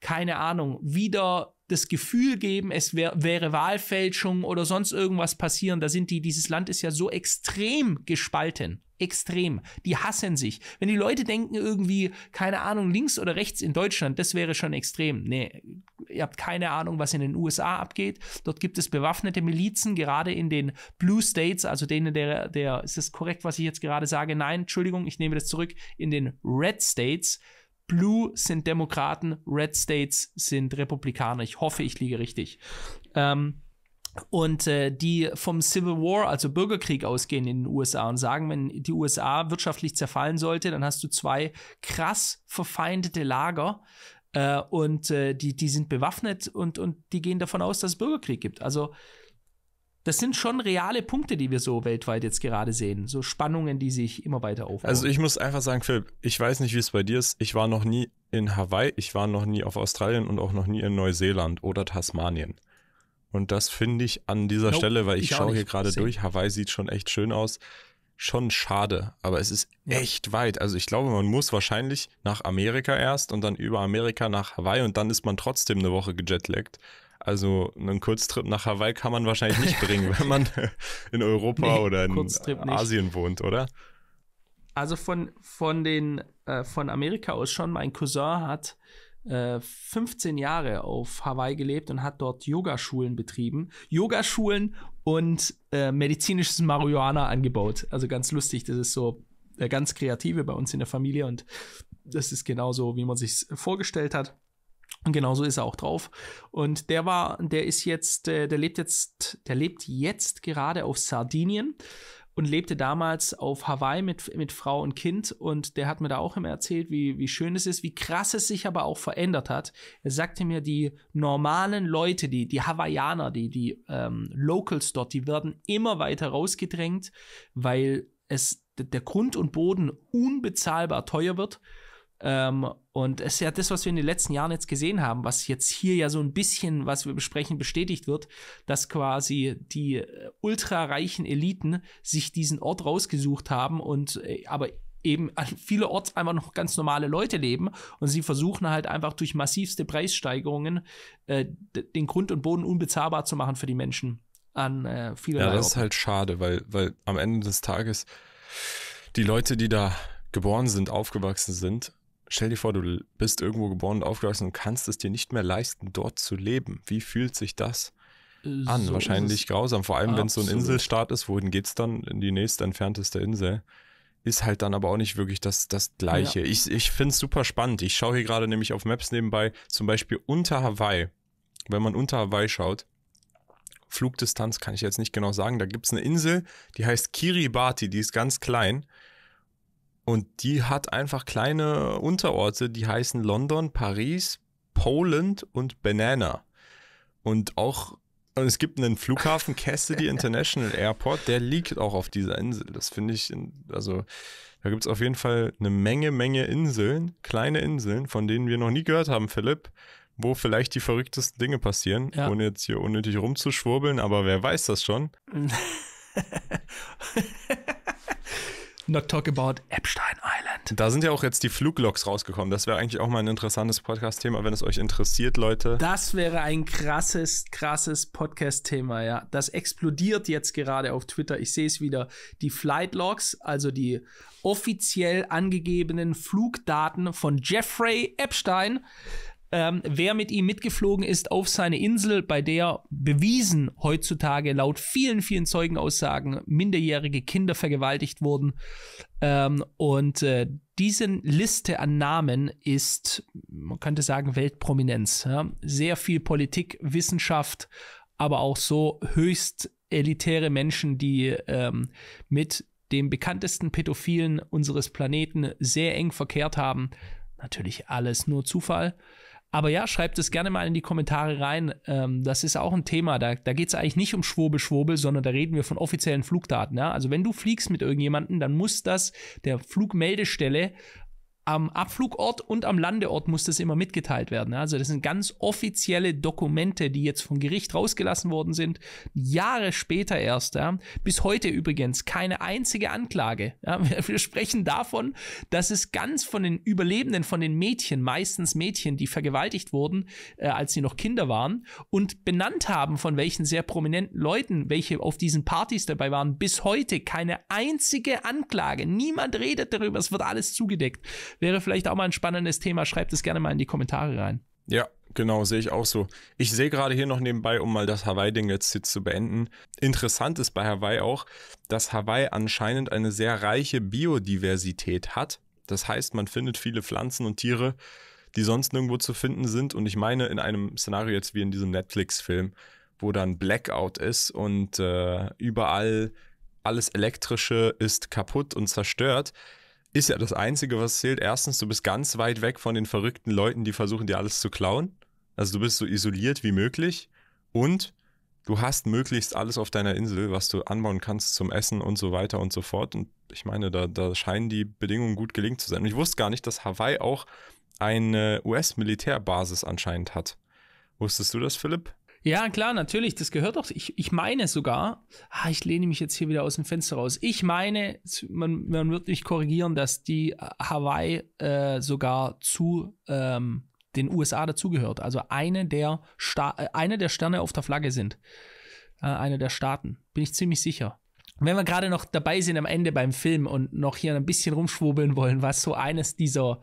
keine Ahnung, wieder das Gefühl geben, es wär, wäre Wahlfälschung oder sonst irgendwas passieren, da sind die, dieses Land ist ja so extrem gespalten extrem. Die hassen sich. Wenn die Leute denken irgendwie, keine Ahnung, links oder rechts in Deutschland, das wäre schon extrem. Nee, ihr habt keine Ahnung, was in den USA abgeht. Dort gibt es bewaffnete Milizen, gerade in den Blue States, also denen der, der, ist das korrekt, was ich jetzt gerade sage? Nein, Entschuldigung, ich nehme das zurück, in den Red States. Blue sind Demokraten, Red States sind Republikaner. Ich hoffe, ich liege richtig. Ähm, und äh, die vom Civil War, also Bürgerkrieg ausgehen in den USA und sagen, wenn die USA wirtschaftlich zerfallen sollte, dann hast du zwei krass verfeindete Lager äh, und äh, die, die sind bewaffnet und, und die gehen davon aus, dass es Bürgerkrieg gibt. Also das sind schon reale Punkte, die wir so weltweit jetzt gerade sehen. So Spannungen, die sich immer weiter aufbauen. Also ich muss einfach sagen, Philipp, ich weiß nicht, wie es bei dir ist. Ich war noch nie in Hawaii, ich war noch nie auf Australien und auch noch nie in Neuseeland oder Tasmanien. Und das finde ich an dieser nope, Stelle, weil ich, ich schaue hier gerade durch, Hawaii sieht schon echt schön aus. Schon schade, aber es ist ja. echt weit. Also ich glaube, man muss wahrscheinlich nach Amerika erst und dann über Amerika nach Hawaii und dann ist man trotzdem eine Woche gejetlaggt. Also einen Kurztrip nach Hawaii kann man wahrscheinlich nicht bringen, wenn man in Europa nee, oder in Asien wohnt, oder? Also von, von den äh, von Amerika aus schon, mein Cousin hat 15 äh, Jahre auf Hawaii gelebt und hat dort Yogaschulen betrieben. Yogaschulen und äh, medizinisches Marihuana angebaut. Also ganz lustig, das ist so äh, ganz kreative bei uns in der Familie und das ist genauso, wie man sich vorgestellt hat. Und genauso ist er auch drauf. Und der war, der ist jetzt, äh, der lebt jetzt, der lebt jetzt gerade auf Sardinien und lebte damals auf Hawaii mit, mit Frau und Kind und der hat mir da auch immer erzählt, wie, wie schön es ist, wie krass es sich aber auch verändert hat. Er sagte mir, die normalen Leute, die, die Hawaiianer, die, die ähm, Locals dort, die werden immer weiter rausgedrängt, weil es der Grund und Boden unbezahlbar teuer wird ähm, und es ist ja das, was wir in den letzten Jahren jetzt gesehen haben, was jetzt hier ja so ein bisschen, was wir besprechen, bestätigt wird, dass quasi die äh, ultrareichen Eliten sich diesen Ort rausgesucht haben und äh, aber eben an viele Orts einfach noch ganz normale Leute leben und sie versuchen halt einfach durch massivste Preissteigerungen äh, den Grund und Boden unbezahlbar zu machen für die Menschen an äh, viele Ja, das ist halt schade, weil, weil am Ende des Tages die Leute, die da geboren sind, aufgewachsen sind, stell dir vor, du bist irgendwo geboren und aufgewachsen und kannst es dir nicht mehr leisten, dort zu leben. Wie fühlt sich das äh, an? So Wahrscheinlich grausam, vor allem wenn es so ein Inselstaat ist, wohin geht es dann in die nächste entfernteste Insel? Ist halt dann aber auch nicht wirklich das, das Gleiche. Ja. Ich, ich finde es super spannend. Ich schaue hier gerade nämlich auf Maps nebenbei, zum Beispiel unter Hawaii. Wenn man unter Hawaii schaut, Flugdistanz kann ich jetzt nicht genau sagen, da gibt es eine Insel, die heißt Kiribati, die ist ganz klein und die hat einfach kleine Unterorte, die heißen London, Paris, Poland und Banana. Und auch, und es gibt einen Flughafen Cassidy International Airport, der liegt auch auf dieser Insel. Das finde ich, also da gibt es auf jeden Fall eine Menge, Menge Inseln, kleine Inseln, von denen wir noch nie gehört haben, Philipp, wo vielleicht die verrücktesten Dinge passieren, ja. ohne jetzt hier unnötig rumzuschwurbeln, aber wer weiß das schon. Not talk about Epstein Island. Da sind ja auch jetzt die Fluglogs rausgekommen. Das wäre eigentlich auch mal ein interessantes Podcast-Thema, wenn es euch interessiert, Leute. Das wäre ein krasses, krasses Podcast-Thema, ja. Das explodiert jetzt gerade auf Twitter. Ich sehe es wieder. Die Flight Logs, also die offiziell angegebenen Flugdaten von Jeffrey Epstein, ähm, wer mit ihm mitgeflogen ist auf seine Insel, bei der bewiesen heutzutage laut vielen, vielen Zeugenaussagen minderjährige Kinder vergewaltigt wurden. Ähm, und äh, diese Liste an Namen ist, man könnte sagen, Weltprominenz. Ja? Sehr viel Politik, Wissenschaft, aber auch so höchst elitäre Menschen, die ähm, mit dem bekanntesten Pädophilen unseres Planeten sehr eng verkehrt haben. Natürlich alles nur Zufall. Aber ja, schreibt es gerne mal in die Kommentare rein. Ähm, das ist auch ein Thema. Da, da geht es eigentlich nicht um Schwobel, Schwobel, sondern da reden wir von offiziellen Flugdaten. Ja? Also wenn du fliegst mit irgendjemandem, dann muss das der Flugmeldestelle am Abflugort und am Landeort muss das immer mitgeteilt werden. Also das sind ganz offizielle Dokumente, die jetzt vom Gericht rausgelassen worden sind, Jahre später erst. Ja. Bis heute übrigens keine einzige Anklage. Ja. Wir sprechen davon, dass es ganz von den Überlebenden, von den Mädchen, meistens Mädchen, die vergewaltigt wurden, äh, als sie noch Kinder waren und benannt haben, von welchen sehr prominenten Leuten, welche auf diesen Partys dabei waren, bis heute keine einzige Anklage. Niemand redet darüber, es wird alles zugedeckt. Wäre vielleicht auch mal ein spannendes Thema. Schreibt es gerne mal in die Kommentare rein. Ja, genau, sehe ich auch so. Ich sehe gerade hier noch nebenbei, um mal das Hawaii-Ding jetzt hier zu beenden. Interessant ist bei Hawaii auch, dass Hawaii anscheinend eine sehr reiche Biodiversität hat. Das heißt, man findet viele Pflanzen und Tiere, die sonst nirgendwo zu finden sind. Und ich meine, in einem Szenario jetzt wie in diesem Netflix-Film, wo dann Blackout ist und äh, überall alles Elektrische ist kaputt und zerstört, ist ja das Einzige, was zählt. Erstens, du bist ganz weit weg von den verrückten Leuten, die versuchen, dir alles zu klauen. Also du bist so isoliert wie möglich. Und du hast möglichst alles auf deiner Insel, was du anbauen kannst zum Essen und so weiter und so fort. Und ich meine, da, da scheinen die Bedingungen gut gelingt zu sein. Und ich wusste gar nicht, dass Hawaii auch eine US-Militärbasis anscheinend hat. Wusstest du das, Philipp? Ja, klar, natürlich, das gehört doch. Ich, ich meine sogar, ah, ich lehne mich jetzt hier wieder aus dem Fenster raus. Ich meine, man, man wird mich korrigieren, dass die äh, Hawaii äh, sogar zu ähm, den USA dazugehört. Also eine der, Sta äh, eine der Sterne auf der Flagge sind. Äh, eine der Staaten. Bin ich ziemlich sicher. Wenn wir gerade noch dabei sind am Ende beim Film und noch hier ein bisschen rumschwurbeln wollen, was so eines dieser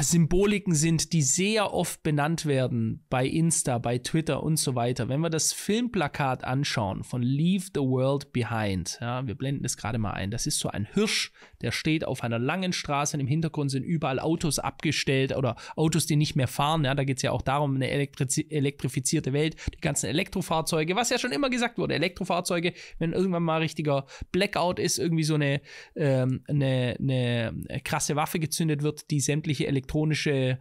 Symboliken sind, die sehr oft benannt werden bei Insta, bei Twitter und so weiter. Wenn wir das Filmplakat anschauen von Leave the World Behind, ja, wir blenden das gerade mal ein, das ist so ein Hirsch, der steht auf einer langen Straße und im Hintergrund sind überall Autos abgestellt oder Autos, die nicht mehr fahren. Ja, da geht es ja auch darum, eine elektri elektrifizierte Welt, die ganzen Elektrofahrzeuge, was ja schon immer gesagt wurde, Elektrofahrzeuge, wenn irgendwann mal richtiger Blackout ist, irgendwie so eine, ähm, eine, eine krasse Waffe gezündet wird, die sämtliche elektronische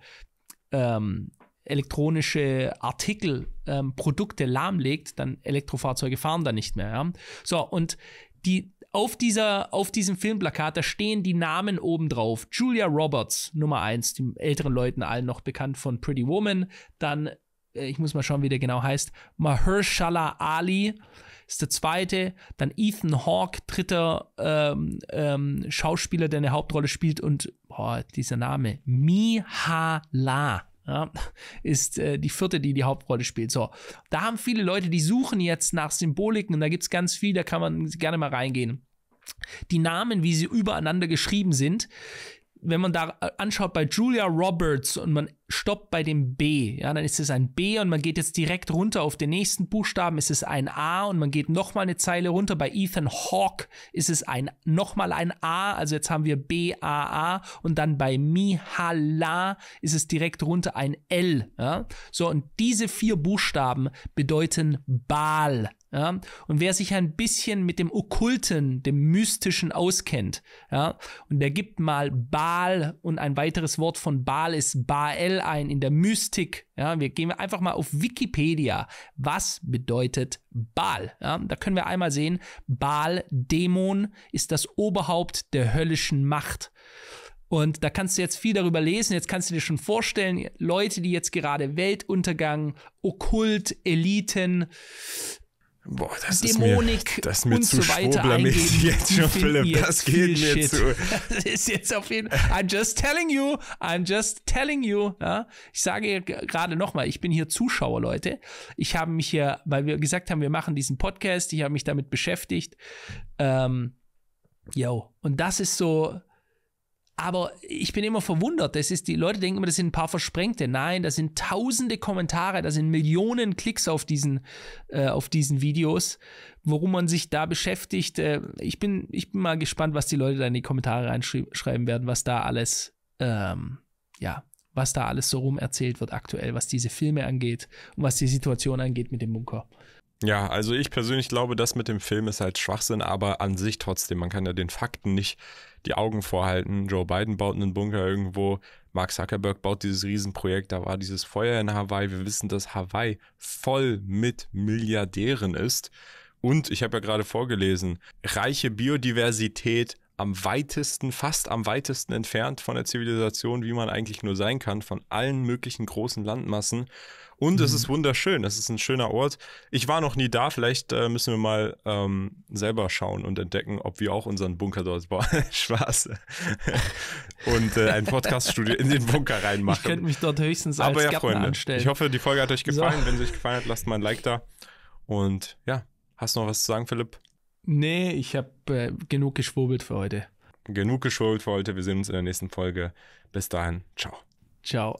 ähm, elektronische Artikel, ähm, Produkte lahmlegt, dann Elektrofahrzeuge fahren da nicht mehr. Ja? So, und die, auf, dieser, auf diesem Filmplakat, da stehen die Namen oben drauf. Julia Roberts, Nummer 1, die älteren Leuten allen noch bekannt von Pretty Woman. Dann, äh, ich muss mal schauen, wie der genau heißt, Mahershala Ali ist der zweite. Dann Ethan Hawke, dritter ähm, ähm, Schauspieler, der eine Hauptrolle spielt. Und boah, dieser Name, Mihala ja, ist äh, die vierte, die die Hauptrolle spielt. So, da haben viele Leute, die suchen jetzt nach Symboliken und da gibt es ganz viel, da kann man gerne mal reingehen. Die Namen, wie sie übereinander geschrieben sind, wenn man da äh, anschaut bei Julia Roberts und man stoppt bei dem B, ja, dann ist es ein B und man geht jetzt direkt runter auf den nächsten Buchstaben, ist es ein A und man geht nochmal eine Zeile runter. Bei Ethan Hawke ist es ein, nochmal ein A, also jetzt haben wir B, A, A und dann bei Mihala ist es direkt runter ein L. Ja. So, und diese vier Buchstaben bedeuten Baal. Ja? Und wer sich ein bisschen mit dem Okkulten, dem Mystischen auskennt, ja, und der gibt mal Baal und ein weiteres Wort von Baal ist Baal ein in der Mystik. Ja? Wir gehen einfach mal auf Wikipedia. Was bedeutet Baal? Ja? Da können wir einmal sehen, Baal, Dämon, ist das Oberhaupt der höllischen Macht. Und da kannst du jetzt viel darüber lesen. Jetzt kannst du dir schon vorstellen, Leute, die jetzt gerade Weltuntergang, Okkult, Eliten, Boah, das Dämonik ist mir, das ist mir und zu so weiter eingeben, jetzt schon, Philipp. Das geht mir Shit. zu. Das ist jetzt auf jeden Fall. I'm just telling you. I'm just telling you. Ja? Ich sage gerade nochmal, ich bin hier Zuschauer, Leute. Ich habe mich hier, weil wir gesagt haben, wir machen diesen Podcast, ich habe mich damit beschäftigt. Ähm, yo, und das ist so, aber ich bin immer verwundert. Das ist, die Leute denken immer, das sind ein paar Versprengte. Nein, das sind tausende Kommentare, da sind Millionen Klicks auf diesen, äh, auf diesen Videos, worum man sich da beschäftigt. Äh, ich, bin, ich bin mal gespannt, was die Leute da in die Kommentare reinschreiben werden, was da alles, ähm, ja, was da alles so rum erzählt wird aktuell, was diese Filme angeht und was die Situation angeht mit dem Bunker. Ja, also ich persönlich glaube, das mit dem Film ist halt Schwachsinn, aber an sich trotzdem, man kann ja den Fakten nicht die Augen vorhalten. Joe Biden baut einen Bunker irgendwo. Mark Zuckerberg baut dieses Riesenprojekt. Da war dieses Feuer in Hawaii. Wir wissen, dass Hawaii voll mit Milliardären ist. Und ich habe ja gerade vorgelesen, reiche Biodiversität am weitesten, fast am weitesten entfernt von der Zivilisation, wie man eigentlich nur sein kann, von allen möglichen großen Landmassen. Und mhm. es ist wunderschön, es ist ein schöner Ort. Ich war noch nie da, vielleicht äh, müssen wir mal ähm, selber schauen und entdecken, ob wir auch unseren Bunker dort bauen. Spaß. und äh, ein Podcaststudio in den Bunker reinmachen. Ich könnte mich dort höchstens als ja, Freunde, anstellen. ich hoffe, die Folge hat euch gefallen. So. Wenn sie euch gefallen hat, lasst mal ein Like da. Und ja, hast du noch was zu sagen, Philipp? Nee, ich habe äh, genug geschwurbelt für heute. Genug geschwurbelt für heute. Wir sehen uns in der nächsten Folge. Bis dahin. Ciao. Ciao.